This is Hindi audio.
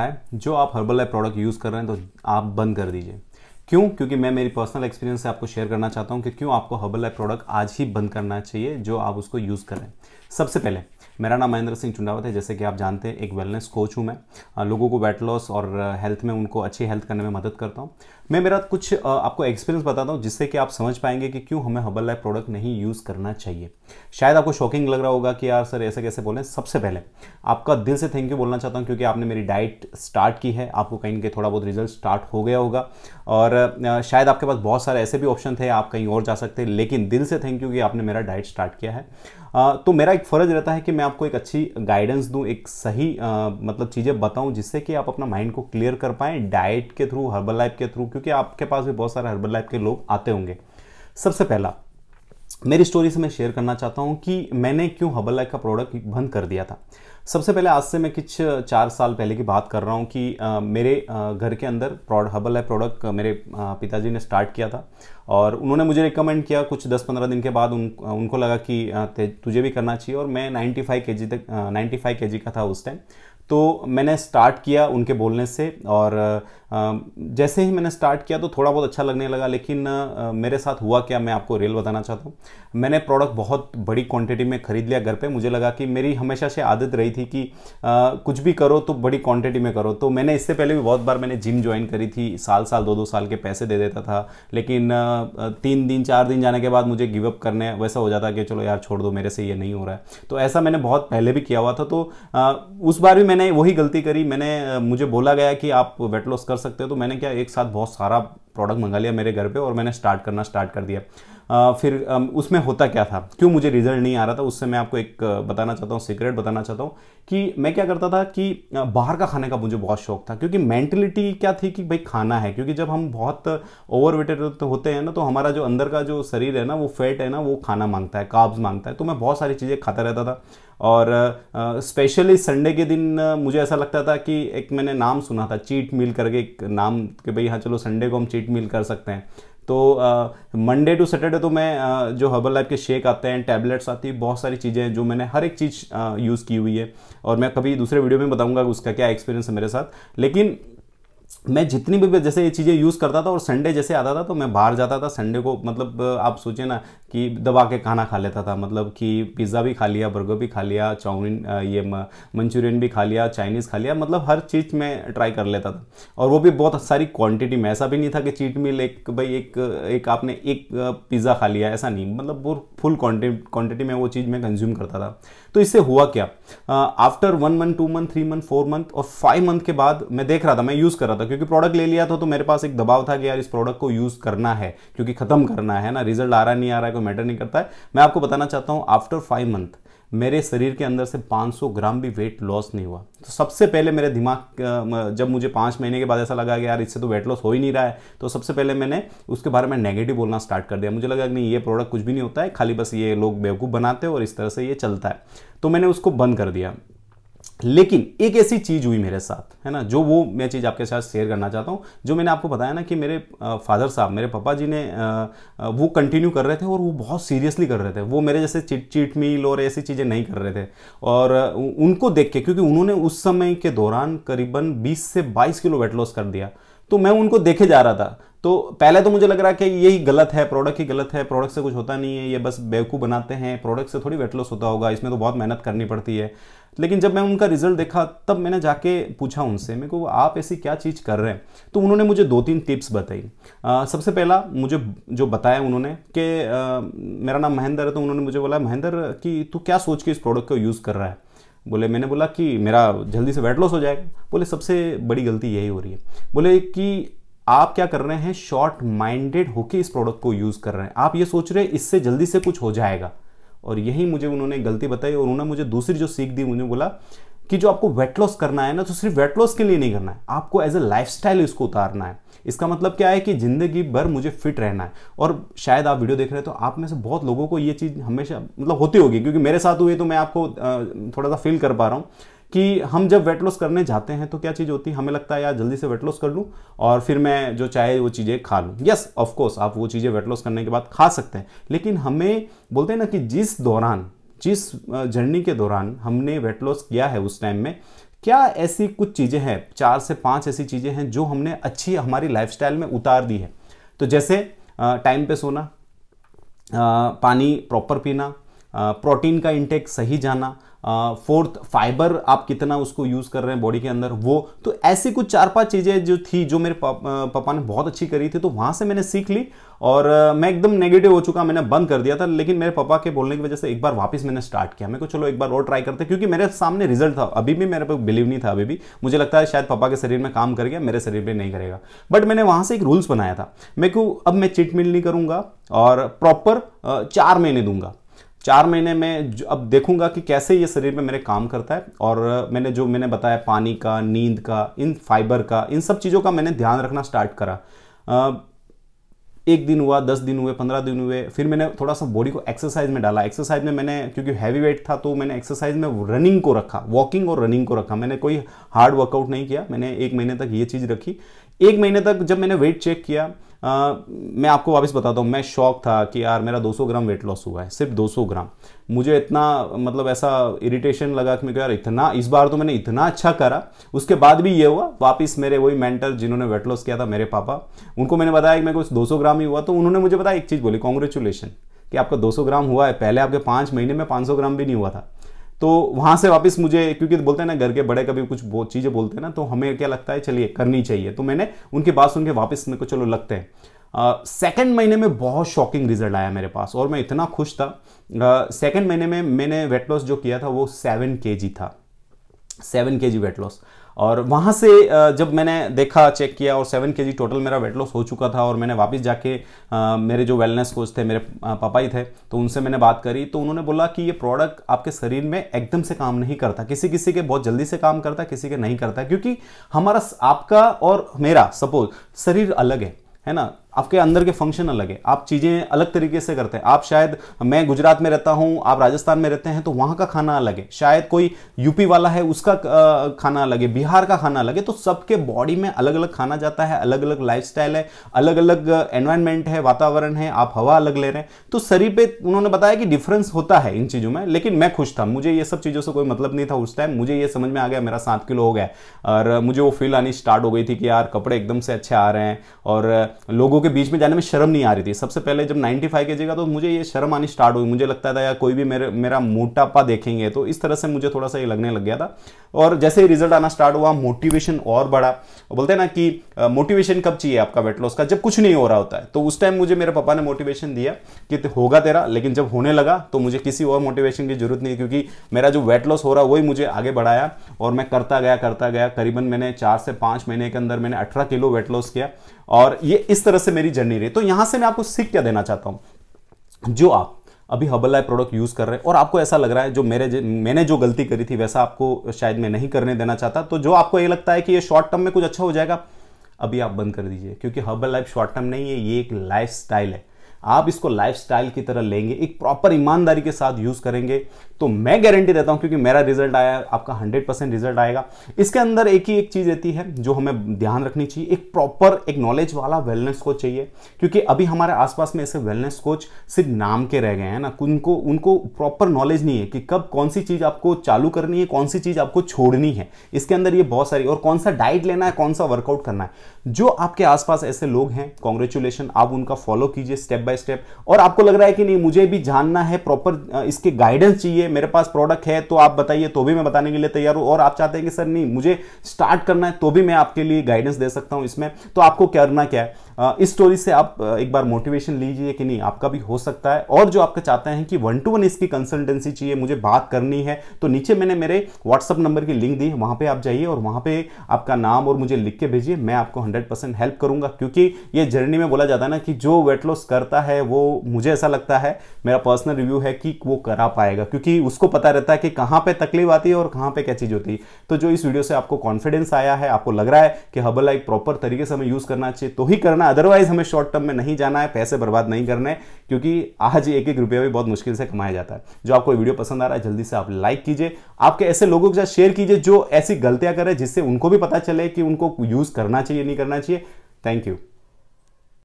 है जो आप हर्बल लाइफ प्रोडक्ट यूज़ कर रहे हैं तो आप बंद कर दीजिए क्यों क्योंकि मैं मेरी पर्सनल एक्सपीरियंस से आपको शेयर करना चाहता हूं कि क्यों आपको हर्बल लाइफ प्रोडक्ट आज ही बंद करना चाहिए जो आप उसको यूज़ करें सबसे पहले मेरा नाम महेंद्र सिंह चुंडावत है जैसे कि आप जानते हैं एक वेलनेस कोच हूँ मैं लोगों को वेट लॉस और हेल्थ में उनको अच्छी हेल्थ करने में मदद करता हूँ मैं मेरा कुछ आपको एक्सपीरियंस बताता हूँ जिससे कि आप समझ पाएंगे कि क्यों हमें हबल लाइफ प्रोडक्ट नहीं यूज़ करना चाहिए शायद आपको शॉकिंग लग रहा होगा कि यार सर ऐसे कैसे बोलें सबसे पहले आपका दिल से थैंक यू बोलना चाहता हूँ क्योंकि आपने मेरी डाइट स्टार्ट की है आपको कहीं ना थोड़ा बहुत रिजल्ट स्टार्ट हो गया होगा और शायद आपके पास बहुत सारे ऐसे भी ऑप्शन थे आप कहीं और जा सकते लेकिन दिल से थैंक यू कि आपने मेरा डाइट स्टार्ट किया है तो मेरा एक फ़र्ज़ रहता है कि मैं आपको एक अच्छी गाइडेंस दूँ एक सही मतलब चीज़ें बताऊँ जिससे कि आप अपना माइंड को क्लियर कर पाएँ डाइट के थ्रू हर्बल लाइफ के थ्रू क्योंकि आपके पास भी बहुत सारे हर्बल लाइफ के लोग आते होंगे सबसे पहला मेरी स्टोरी से मैं शेयर करना चाहता हूँ कि मैंने क्यों हर्बल लाइफ का प्रोडक्ट बंद कर दिया था सबसे पहले आज से मैं कुछ चार साल पहले की बात कर रहा हूँ कि आ, मेरे आ, घर के अंदर प्रोड हबल लाइफ प्रोडक्ट मेरे पिताजी ने स्टार्ट किया था और उन्होंने मुझे रिकमेंड किया कुछ 10-15 दिन के बाद उन उनको लगा कि तुझे भी करना चाहिए और मैं 95 जी तक 95 केजी का था उस टाइम तो मैंने स्टार्ट किया उनके बोलने से और जैसे ही मैंने स्टार्ट किया तो थोड़ा बहुत अच्छा लगने लगा लेकिन मेरे साथ हुआ क्या मैं आपको रियल बताना चाहता हूँ मैंने प्रोडक्ट बहुत बड़ी क्वांटिटी में खरीद लिया घर पे मुझे लगा कि मेरी हमेशा से आदत रही थी कि आ, कुछ भी करो तो बड़ी क्वांटिटी में करो तो मैंने इससे पहले भी बहुत बार मैंने जिम ज्वाइन करी थी साल साल दो दो साल के पैसे दे देता था लेकिन तीन दिन चार दिन जाने के बाद मुझे गिवअप करने वैसा हो जाता कि चलो यार छोड़ दो मेरे से ये नहीं हो रहा है तो ऐसा मैंने बहुत पहले भी किया हुआ था तो उस बार भी मैंने वही गलती करी मैंने मुझे बोला गया कि आप वेट लॉस कर कर सकते हो तो मैंने क्या एक साथ बहुत सारा प्रोडक्ट मंगा लिया मेरे घर पे और मैंने स्टार्ट करना स्टार्ट कर दिया फिर उसमें होता क्या था क्यों मुझे रिजल्ट नहीं आ रहा था उससे मैं आपको एक बताना चाहता हूँ सीक्रेट बताना चाहता हूँ कि मैं क्या करता था कि बाहर का खाने का मुझे बहुत शौक था क्योंकि मेंटलिटी क्या थी कि भाई खाना है क्योंकि जब हम बहुत ओवरवेटेड होते हैं ना तो हमारा जो अंदर का जो शरीर है ना वो फैट है ना वो खाना मांगता है काब्स मांगता है तो मैं बहुत सारी चीज़ें खाता रहता था और स्पेशली संडे के दिन मुझे ऐसा लगता था कि एक मैंने नाम सुना था चीट मील करके एक नाम कि भाई हाँ चलो संडे को हम चीट मील कर सकते हैं तो मंडे टू सैटरडे तो मैं आ, जो हर्बल लाइफ के शेक आते हैं टैबलेट्स आती है बहुत सारी चीज़ें हैं जो मैंने हर एक चीज़ यूज़ की हुई है और मैं कभी दूसरे वीडियो में बताऊँगा उसका क्या एक्सपीरियंस है मेरे साथ लेकिन मैं जितनी भी जैसे ये चीज़ें यूज़ करता था और संडे जैसे आता था तो मैं बाहर जाता था संडे को मतलब आप सोचिए ना कि दबा के खाना खा लेता था मतलब कि पिज़्ज़ा भी खा लिया बर्गर भी खा लिया चाउमिन ये मंचूरियन भी खा लिया चाइनीज़ खा लिया मतलब हर चीज़ मैं ट्राई कर लेता था और वो भी बहुत सारी क्वान्टिटी में ऐसा भी नहीं था कि चीट मील एक भाई एक एक आपने एक पिज़्ज़ा खा लिया ऐसा नहीं मतलब वो फुल क्वान्टिटी में वो चीज़ मैं कंज्यूम करता था तो इससे हुआ क्या after one month two month three month four month और फाइव मंथ के बाद मैं देख रहा था मैं यूज़ कर रहा था क्योंकि प्रोडक्ट ले लिया था तो मेरे पास एक दबाव था कि यार इस प्रोडक्ट को यूज़ करना है क्योंकि ख़त्म करना है ना रिजल्ट आ रहा नहीं आ रहा है कोई मैटर नहीं करता है मैं आपको बताना चाहता हूँ आफ्टर फाइव मंथ मेरे शरीर के अंदर से 500 ग्राम भी वेट लॉस नहीं हुआ तो सबसे पहले मेरे दिमाग जब मुझे पाँच महीने के बाद ऐसा लगा कि यार इससे तो वेट लॉस हो ही नहीं रहा है तो सबसे पहले मैंने उसके बारे में नेगेटिव बोलना स्टार्ट कर दिया मुझे लगा कि नहीं ये प्रोडक्ट कुछ भी नहीं होता है खाली बस ये लोग बेवकूफ़ बनाते हैं और इस तरह से ये चलता है तो मैंने उसको बंद कर दिया लेकिन एक ऐसी चीज़ हुई मेरे साथ है ना जो वो मैं चीज़ आपके साथ शेयर करना चाहता हूँ जो मैंने आपको बताया ना कि मेरे फादर साहब मेरे पापा जी ने वो कंटिन्यू कर रहे थे और वो बहुत सीरियसली कर रहे थे वो मेरे जैसे चिट चिट मील और ऐसी चीज़ें नहीं कर रहे थे और उनको देख के क्योंकि उन्होंने उस समय के दौरान करीबन बीस से बाईस किलो वेट लॉस कर दिया तो मैं उनको देखे जा रहा था तो पहले तो मुझे लग रहा है कि यही गलत है प्रोडक्ट ही गलत है प्रोडक्ट से कुछ होता नहीं है ये बस बेवकूफ़ बनाते हैं प्रोडक्ट से थोड़ी वेट लॉस होता होगा इसमें तो बहुत मेहनत करनी पड़ती है लेकिन जब मैं उनका रिजल्ट देखा तब मैंने जाके पूछा उनसे मेरे को आप ऐसी क्या चीज़ कर रहे हैं तो उन्होंने मुझे दो तीन टिप्स बताई सबसे पहला मुझे जो बताया उन्होंने कि मेरा नाम महेंद्र है तो उन्होंने मुझे बोला महेंद्र कि तू क्या सोच के इस प्रोडक्ट को यूज़ कर रहा है बोले मैंने बोला कि मेरा जल्दी से वेट लॉस हो जाएगा बोले सबसे बड़ी गलती यही हो रही है बोले कि आप क्या कर रहे हैं शॉर्ट माइंडेड होके इस प्रोडक्ट को यूज़ कर रहे हैं आप ये सोच रहे हैं इससे जल्दी से कुछ हो जाएगा और यही मुझे उन्होंने गलती बताई और उन्होंने मुझे दूसरी जो सीख दी उन्होंने बोला कि जो आपको वेट लॉस करना है ना तो सिर्फ वेट लॉस के लिए नहीं करना है आपको एज ए लाइफ इसको उतारना है इसका मतलब क्या है कि ज़िंदगी भर मुझे फिट रहना है और शायद आप वीडियो देख रहे हो तो आप में से बहुत लोगों को ये चीज़ हमेशा मतलब होती होगी क्योंकि मेरे साथ हुई तो मैं आपको थोड़ा सा फील कर पा रहा हूँ कि हम जब वेट लॉस करने जाते हैं तो क्या चीज़ होती है हमें लगता है यार जल्दी से वेट लॉस कर लूँ और फिर मैं जो चाहे वो चीज़ें खा लूँ यस ऑफकोर्स आप वो चीज़ें वेट लॉस करने के बाद खा सकते हैं लेकिन हमें बोलते हैं ना कि जिस दौरान जिस जर्नी के दौरान हमने वेट लॉस किया है उस टाइम में क्या ऐसी कुछ चीज़ें हैं चार से पांच ऐसी चीज़ें हैं जो हमने अच्छी हमारी लाइफ में उतार दी है तो जैसे टाइम पे सोना पानी प्रॉपर पीना प्रोटीन का इंटेक सही जाना फोर्थ फाइबर आप कितना उसको यूज़ कर रहे हैं बॉडी के अंदर वो तो ऐसी कुछ चार पांच चीज़ें जो थी जो मेरे पापा ने बहुत अच्छी करी थी तो वहाँ से मैंने सीख ली और मैं एकदम नेगेटिव हो चुका मैंने बंद कर दिया था लेकिन मेरे पापा के बोलने की वजह से एक बार वापस मैंने स्टार्ट किया मेरे को चलो एक बार और ट्राई करते क्योंकि मेरे सामने रिजल्ट था अभी भी मेरे पर बिलीव नहीं था अभी भी मुझे लगता है शायद पापा के शरीर में काम कर गया मेरे शरीर पर नहीं करेगा बट मैंने वहाँ से एक रूल्स बनाया था मेरे को अब मैं चिट मिल नहीं करूँगा और प्रॉपर चार महीने दूंगा चार महीने में अब देखूंगा कि कैसे ये शरीर में मेरे काम करता है और मैंने जो मैंने बताया पानी का नींद का इन फाइबर का इन सब चीज़ों का मैंने ध्यान रखना स्टार्ट करा एक दिन हुआ दस दिन हुए पंद्रह दिन हुए फिर मैंने थोड़ा सा बॉडी को एक्सरसाइज में डाला एक्सरसाइज में मैंने क्योंकि हैवी वेट था तो मैंने एक्सरसाइज में रनिंग को रखा वॉकिंग और रनिंग को रखा मैंने कोई हार्ड वर्कआउट नहीं किया मैंने एक महीने तक ये चीज़ रखी एक महीने तक जब मैंने वेट चेक किया आ, मैं आपको वापस बताता हूँ मैं शौक था कि यार मेरा 200 ग्राम वेट लॉस हुआ है सिर्फ 200 ग्राम मुझे इतना मतलब ऐसा इरिटेशन लगा कि मैं यार इतना इस बार तो मैंने इतना अच्छा करा उसके बाद भी ये हुआ वापस मेरे वही मेंटर जिन्होंने वेट लॉस किया था मेरे पापा उनको मैंने बताया कि मैं कुछ दो ग्राम ही हुआ तो उन्होंने मुझे बताया एक चीज़ बोली कॉन्ग्रेचुलेशन कि आपका 200 ग्राम हुआ है पहले आपके पाँच महीने में 500 ग्राम भी नहीं हुआ था तो वहां से वापस मुझे क्योंकि बोलते हैं ना घर के बड़े कभी कुछ बहुत चीज़ें बोलते हैं ना तो हमें क्या लगता है चलिए करनी चाहिए तो मैंने उनकी बात सुन के वापस मेरे को चलो लगते हैं सेकेंड uh, महीने में बहुत शॉकिंग रिजल्ट आया मेरे पास और मैं इतना खुश था सेकेंड uh, महीने में मैंने वेट लॉस जो किया था वो सेवन के था सेवन के जी वेट लॉस और वहाँ से जब मैंने देखा चेक किया और सेवन के टोटल मेरा वेट लॉस हो चुका था और मैंने वापस जाके मेरे जो वेलनेस कोच थे मेरे पापा ही थे तो उनसे मैंने बात करी तो उन्होंने बोला कि ये प्रोडक्ट आपके शरीर में एकदम से काम नहीं करता किसी किसी के बहुत जल्दी से काम करता किसी के नहीं करता क्योंकि हमारा आपका और मेरा सपोज शरीर अलग है है ना आपके अंदर के फंक्शन अलग है आप चीज़ें अलग तरीके से करते हैं आप शायद मैं गुजरात में रहता हूँ आप राजस्थान में रहते हैं तो वहाँ का खाना अलग है शायद कोई यूपी वाला है उसका खाना अलग है बिहार का खाना अलग है तो सबके बॉडी में अलग अलग खाना जाता है अलग अलग लाइफ है अलग अलग एनवायरमेंट है वातावरण है आप हवा अलग ले रहे हैं तो शरीर पर उन्होंने बताया कि डिफरेंस होता है इन चीज़ों में लेकिन मैं खुश था मुझे ये सब चीज़ों से कोई मतलब नहीं था उस टाइम मुझे ये समझ में आ गया मेरा सात किलो हो गया और मुझे वो फील आनी स्टार्ट हो गई थी कि यार कपड़े एकदम से अच्छे आ रहे हैं और लोगों के बीच में जाने में शर्म नहीं आ रही थी सबसे पहले जब 95 फाइव केजी का तो मुझे ये शर्म आनी स्टार्ट हुई मुझे लगता था या कोई भी मेरे मेरा मोटापा देखेंगे तो इस तरह से मुझे थोड़ा सा ये लगने लग गया था और जैसे ही रिजल्ट आना स्टार्ट हुआ मोटिवेशन और बढ़ा बोलते हैं ना कि मोटिवेशन कब चाहिए आपका वेट लॉस का जब कुछ नहीं हो रहा होता है तो उस टाइम मुझे मेरे पापा ने मोटिवेशन दिया कि तो होगा तेरा लेकिन जब होने लगा तो मुझे किसी और मोटिवेशन की जरूरत नहीं क्योंकि मेरा जो वेट लॉस हो रहा वही मुझे आगे बढ़ाया और मैं करता गया करता गया करीबन मैंने चार से पाँच महीने के अंदर मैंने अठारह किलो वेट लॉस किया और ये इस तरह से मेरी जर्नी रही तो यहां से मैं आपको सीख क्या देना चाहता हूं जो आप अभी हबल लाइफ प्रोडक्ट यूज़ कर रहे हैं और आपको ऐसा लग रहा है जो मेरे मैंने जो गलती करी थी वैसा आपको शायद मैं नहीं करने देना चाहता तो जो आपको ये लगता है कि ये शॉर्ट टर्म में कुछ अच्छा हो जाएगा अभी आप बंद कर दीजिए क्योंकि हर्बल लाइफ शॉर्ट टर्म नहीं है ये एक लाइफ स्टाइल है आप इसको लाइफ की तरह लेंगे एक प्रॉपर ईमानदारी के साथ यूज करेंगे तो मैं गारंटी देता हूं क्योंकि मेरा रिजल्ट आया आपका हंड्रेड परसेंट रिजल्ट आएगा इसके अंदर एक ही एक चीज रहती है जो हमें ध्यान रखनी चाहिए एक प्रॉपर एक नॉलेज वाला वेलनेस कोच चाहिए क्योंकि अभी हमारे आसपास में ऐसे वेलनेस कोच सिर्फ नाम के रह गए हैं ना उनको उनको प्रॉपर नॉलेज नहीं है कि कब कौन सी चीज आपको चालू करनी है कौन सी चीज आपको छोड़नी है इसके अंदर ये बहुत सारी और कौन सा डाइट लेना है कौन सा वर्कआउट करना है जो आपके आसपास ऐसे लोग हैं कॉन्ग्रेचुलेशन आप उनका फॉलो कीजिए स्टेप बाय बाय स्टेप और आपको लग रहा है कि नहीं मुझे भी जानना है प्रॉपर इसके गाइडेंस चाहिए मेरे पास प्रोडक्ट है तो आप बताइए तो भी मैं बताने के लिए तैयार हूँ और आप चाहते हैं कि सर नहीं मुझे स्टार्ट करना है तो भी मैं आपके लिए गाइडेंस दे सकता हूँ इसमें तो आपको करना क्या है इस स्टोरी से आप एक बार मोटिवेशन लीजिए कि नहीं आपका भी हो सकता है और जो आपका चाहते हैं कि वन टू वन इसकी कंसल्टेंसी चाहिए मुझे बात करनी है तो नीचे मैंने मेरे व्हाट्सअप नंबर की लिंक दी है वहां पर आप जाइए और वहां पर आपका नाम और मुझे लिख के भेजिए मैं आपको हंड्रेड हेल्प करूंगा क्योंकि ये जर्नी में बोला जाता है ना कि जो वेट लॉस करता है वो मुझे ऐसा लगता है मेरा पर्सनल रिव्यू है कि वो करा पाएगा क्योंकि उसको पता रहता है कि कहाँ पे तकलीफ आती है और कहाँ पे क्या चीज़ होती है तो जो इस वीडियो से आपको कॉन्फिडेंस आया है आपको लग रहा है कि हबल लाइक प्रॉपर तरीके से हमें यूज़ करना चाहिए तो ही करना करना अदरवाइज हमें शॉर्ट टर्म में नहीं जाना है पैसे बर्बाद नहीं करने क्योंकि आज एक एक रुपया भी बहुत मुश्किल से कमाया जाता है जो आपको वीडियो पसंद आ रहा है जल्दी से आप लाइक कीजिए आपके ऐसे लोगों के साथ शेयर कीजिए जो ऐसी गलतियां करें जिससे उनको भी पता चले कि उनको यूज करना चाहिए नहीं करना चाहिए थैंक यू